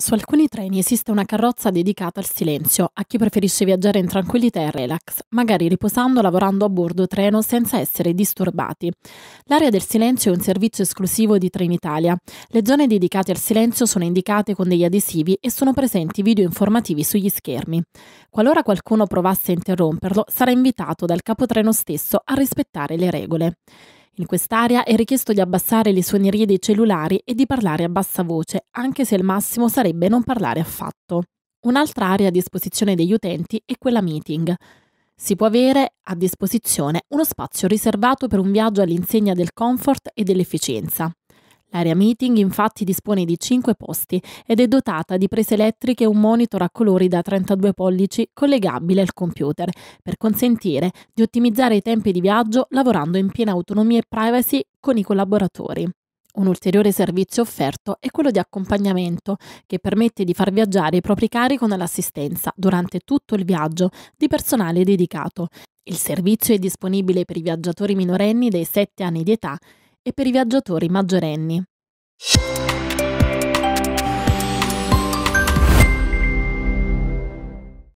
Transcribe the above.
Su alcuni treni esiste una carrozza dedicata al silenzio, a chi preferisce viaggiare in tranquillità e relax, magari riposando o lavorando a bordo treno senza essere disturbati. L'area del silenzio è un servizio esclusivo di Trenitalia. Le zone dedicate al silenzio sono indicate con degli adesivi e sono presenti video informativi sugli schermi. Qualora qualcuno provasse a interromperlo, sarà invitato dal capotreno stesso a rispettare le regole. In quest'area è richiesto di abbassare le suonerie dei cellulari e di parlare a bassa voce, anche se il massimo sarebbe non parlare affatto. Un'altra area a disposizione degli utenti è quella meeting. Si può avere a disposizione uno spazio riservato per un viaggio all'insegna del comfort e dell'efficienza. L'area meeting infatti dispone di 5 posti ed è dotata di prese elettriche e un monitor a colori da 32 pollici collegabile al computer per consentire di ottimizzare i tempi di viaggio lavorando in piena autonomia e privacy con i collaboratori. Un ulteriore servizio offerto è quello di accompagnamento, che permette di far viaggiare i propri cari con l'assistenza durante tutto il viaggio di personale dedicato. Il servizio è disponibile per i viaggiatori minorenni dai 7 anni di età e per i viaggiatori maggiorenni.